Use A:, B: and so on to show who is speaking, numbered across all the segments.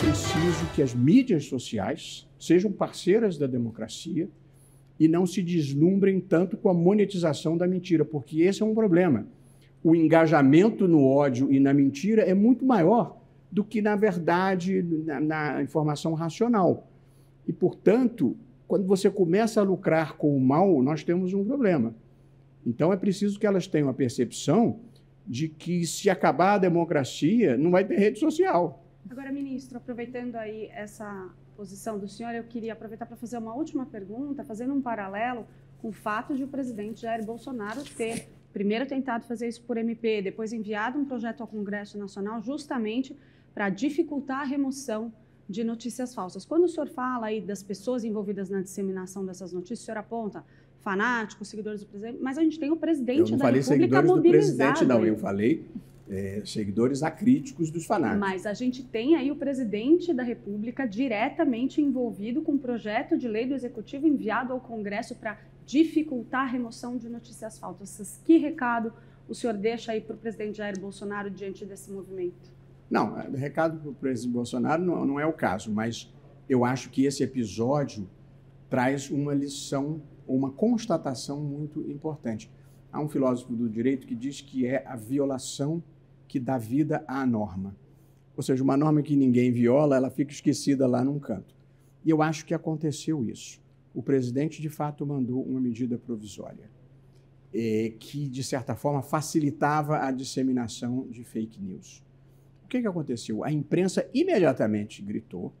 A: preciso que as mídias sociais sejam parceiras da democracia e não se deslumbrem tanto com a monetização da mentira, porque esse é um problema. O engajamento no ódio e na mentira é muito maior do que na verdade, na, na informação racional. E, portanto, quando você começa a lucrar com o mal, nós temos um problema. Então, é preciso que elas tenham a percepção de que, se acabar a democracia, não vai ter rede social.
B: Agora, ministro, aproveitando aí essa posição do senhor, eu queria aproveitar para fazer uma última pergunta, fazendo um paralelo com o fato de o presidente Jair Bolsonaro ter primeiro tentado fazer isso por MP, depois enviado um projeto ao Congresso Nacional justamente para dificultar a remoção de notícias falsas. Quando o senhor fala aí das pessoas envolvidas na disseminação dessas notícias, o senhor aponta fanáticos, seguidores do presidente, mas a gente tem o presidente da República mobilizado. Eu não falei seguidores do presidente, não. Eu
A: falei é, seguidores acríticos dos fanáticos.
B: Mas a gente tem aí o presidente da República diretamente envolvido com um projeto de lei do Executivo enviado ao Congresso para dificultar a remoção de notícias falsas. Que recado o senhor deixa aí para o presidente Jair Bolsonaro diante desse movimento?
A: Não, é, recado para o presidente Bolsonaro não, não é o caso, mas eu acho que esse episódio traz uma lição, uma constatação muito importante. Há um filósofo do direito que diz que é a violação que dá vida à norma. Ou seja, uma norma que ninguém viola, ela fica esquecida lá num canto. E eu acho que aconteceu isso. O presidente, de fato, mandou uma medida provisória eh, que, de certa forma, facilitava a disseminação de fake news. O que, que aconteceu? A imprensa imediatamente gritou,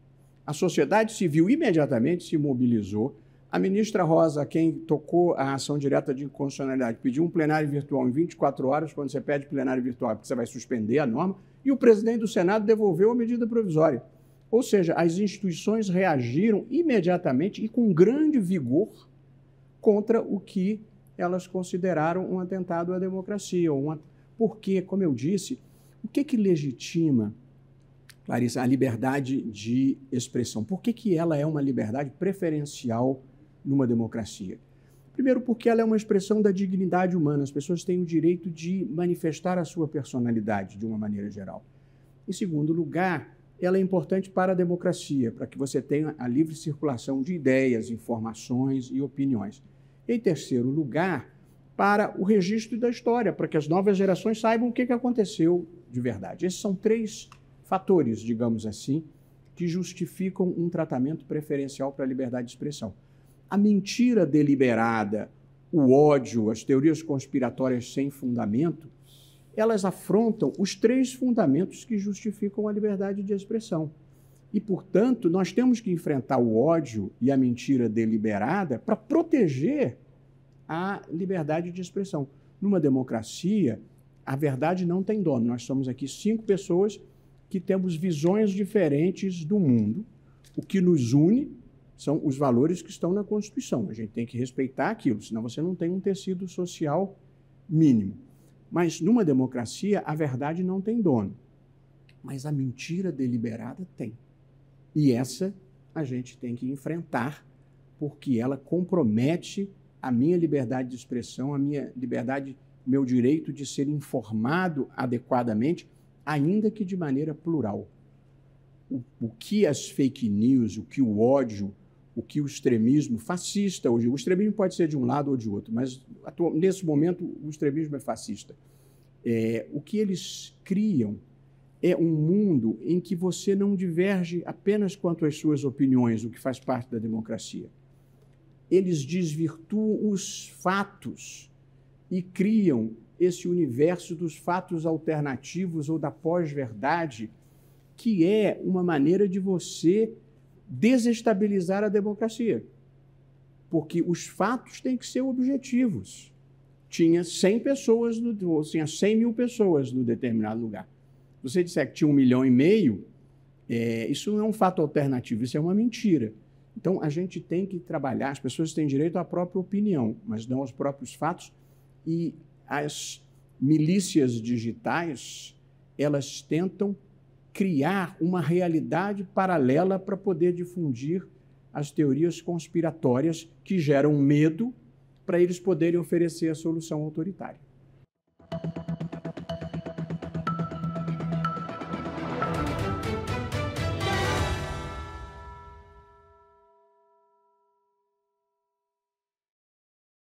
A: a sociedade civil imediatamente se mobilizou a ministra Rosa, quem tocou a ação direta de inconstitucionalidade, pediu um plenário virtual em 24 horas, quando você pede plenário virtual, é porque você vai suspender a norma, e o presidente do Senado devolveu a medida provisória. Ou seja, as instituições reagiram imediatamente e com grande vigor contra o que elas consideraram um atentado à democracia. Uma... Porque, como eu disse, o que, que legitima Clarissa, a liberdade de expressão. Por que, que ela é uma liberdade preferencial numa democracia. Primeiro, porque ela é uma expressão da dignidade humana. As pessoas têm o direito de manifestar a sua personalidade de uma maneira geral. Em segundo lugar, ela é importante para a democracia, para que você tenha a livre circulação de ideias, informações e opiniões. Em terceiro lugar, para o registro da história, para que as novas gerações saibam o que aconteceu de verdade. Esses são três fatores, digamos assim, que justificam um tratamento preferencial para a liberdade de expressão a mentira deliberada, o ódio, as teorias conspiratórias sem fundamento, elas afrontam os três fundamentos que justificam a liberdade de expressão. E, portanto, nós temos que enfrentar o ódio e a mentira deliberada para proteger a liberdade de expressão. Numa democracia, a verdade não tem dono. Nós somos aqui cinco pessoas que temos visões diferentes do mundo. O que nos une são os valores que estão na Constituição. A gente tem que respeitar aquilo, senão você não tem um tecido social mínimo. Mas numa democracia, a verdade não tem dono, mas a mentira deliberada tem. E essa a gente tem que enfrentar, porque ela compromete a minha liberdade de expressão, a minha liberdade, meu direito de ser informado adequadamente, ainda que de maneira plural. O, o que as fake news, o que o ódio, o que o extremismo fascista hoje, o extremismo pode ser de um lado ou de outro, mas nesse momento o extremismo é fascista. É, o que eles criam é um mundo em que você não diverge apenas quanto às suas opiniões, o que faz parte da democracia. Eles desvirtuam os fatos e criam esse universo dos fatos alternativos ou da pós-verdade, que é uma maneira de você desestabilizar a democracia. Porque os fatos têm que ser objetivos. Tinha 100 pessoas, no, tinha 100 mil pessoas no determinado lugar. Se você disser que tinha um milhão e meio, é, isso não é um fato alternativo, isso é uma mentira. Então, a gente tem que trabalhar, as pessoas têm direito à própria opinião, mas não aos próprios fatos. E as milícias digitais, elas tentam criar uma realidade paralela para poder difundir as teorias conspiratórias que geram medo para eles poderem oferecer a solução autoritária.